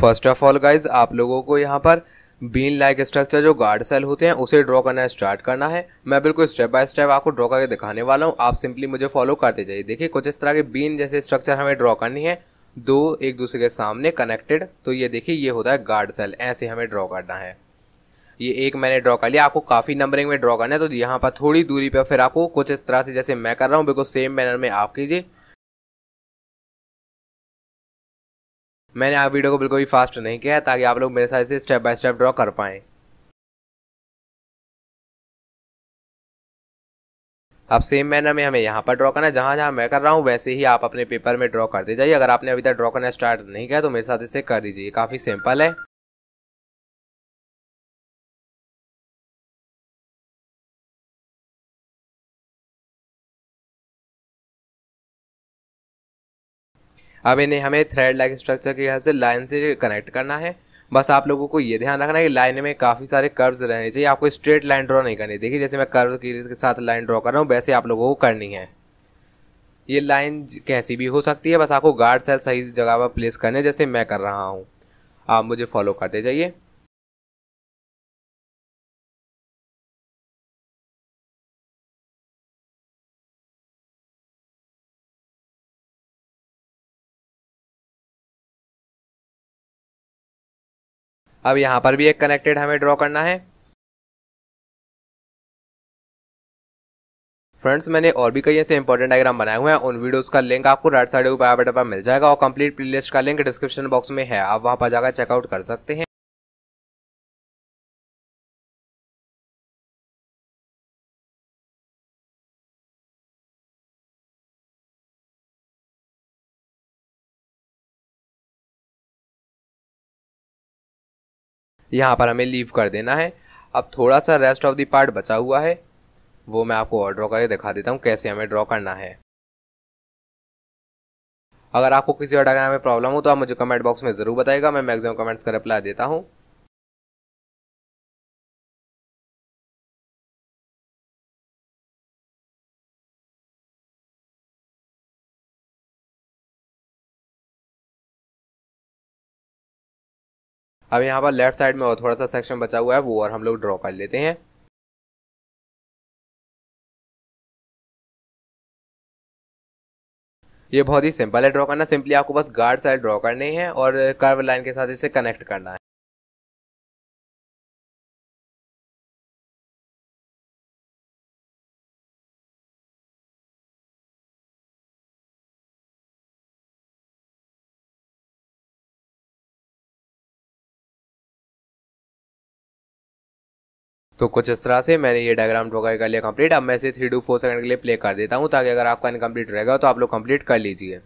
first of all guys आप लोगों को यहाँ पर बीन लाइक स्ट्रक्चर जो गार्ड सेल होते हैं उसे ड्रॉ करना स्टार्ट करना है मैं बिल्कुल स्टेप बाय स्टेप आपको ड्रॉ करके दिखाने वाला हूँ आप सिंपली मुझे फॉलो करते जाइए देखिए कुछ इस तरह के बीन जैसे स्ट्रक्चर हमें ड्रॉ करनी है दो एक दूसरे के सामने कनेक्टेड तो ये देखिए ये होता है गार्ड सेल ऐसे हमें ड्रॉ करना है ये एक मैंने ड्रॉ कर लिया आपको काफ़ी नंबरिंग में ड्रॉ करना है तो यहाँ पर थोड़ी दूरी पर फिर आपको कुछ इस तरह से जैसे मैं कर रहा हूँ बिल्कुल सेम मैनर में आप कीजिए मैंने आप वीडियो को बिल्कुल भी फास्ट नहीं किया ताकि आप लोग मेरे साथ इसे स्टेप बाय स्टेप ड्रॉ कर पाएं अब सेम मैनर में हमें यहाँ पर ड्रॉ करना है जहाँ जहाँ मैं कर रहा हूँ वैसे ही आप अपने पेपर में ड्रॉ करते जाइए अगर आपने अभी तक ड्रॉ करना स्टार्ट नहीं किया तो मेरे साथ इसे कर दीजिए काफ़ी सिंपल है अब इन्हें हमें थ्रेड लाइक स्ट्रक्चर के हिसाब से लाइन से कनेक्ट करना है बस आप लोगों को ये ध्यान रखना है कि लाइन में काफ़ी सारे कर्व्स रहने चाहिए आपको स्ट्रेट लाइन ड्रॉ नहीं करनी देखिए जैसे मैं कर्व के साथ लाइन ड्रॉ कर रहा हूँ वैसे आप लोगों को करनी है ये लाइन कैसी भी हो सकती है बस आपको गार्ड सेल सही जगह पर प्लेस करने जैसे मैं कर रहा हूँ आप मुझे फॉलो करते जाइए अब यहां पर भी एक कनेक्टेड हमें ड्रॉ करना है फ्रेंड्स मैंने और भी कई ऐसे इंपॉर्टेंट डायग्राम बनाए हुए हैं उन वीडियोस का लिंक आपको राइट साइड ऊपर पर मिल जाएगा और कंप्लीट प्लेलिस्ट का लिंक डिस्क्रिप्शन बॉक्स में है आप वहां पर जाकर चेकआउट कर सकते हैं यहाँ पर हमें लीव कर देना है अब थोड़ा सा रेस्ट ऑफ द पार्ट बचा हुआ है वो मैं आपको और ड्रॉ करके दिखा देता हूँ कैसे हमें ड्रॉ करना है अगर आपको किसी और डायग्राम में प्रॉब्लम हो तो आप मुझे कमेंट बॉक्स में ज़रूर बताएगा मैं मैक्सिमम कमेंट्स का रिप्लाई देता हूँ अब यहाँ पर लेफ्ट साइड में और थोड़ा सा सेक्शन बचा हुआ है वो और हम लोग ड्रॉ कर लेते हैं ये बहुत ही सिंपल है ड्रॉ करना सिंपली आपको बस गार्ड साइड ड्रॉ करने हैं और कर्व लाइन के साथ इसे कनेक्ट करना है तो कुछ इस तरह से मैंने ये डायग्राम ड्रॉ कर लिया कंप्लीट अब मैं इसे थ्री टू फोर सेकंड के लिए प्ले कर देता हूँ ताकि अगर आपका इनकम्प्लीट रहेगा तो आप लोग कंप्लीट कर लीजिए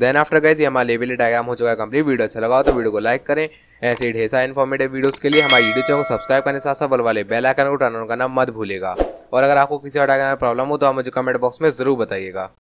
देन आफ्टर गाइज ये हमारा लेवल डायग्राम हो चुका है कंप्लीट वीडियो अच्छा लगा हो तो वीडियो को लाइक करें ऐसे ही ढेसा इन्फॉर्मेटिव वीडियोस के लिए हमारे यूट्यूब चैनल को सब्सक्राइब करने साथ साथ वाले बेल आइकन को टर्न ऑन करना मत भूलेगा और अगर आपको किसी और डायग्राम में प्रॉब्लम हो तो आप मुझे कमेंट बॉक्स में जरूर बताइएगा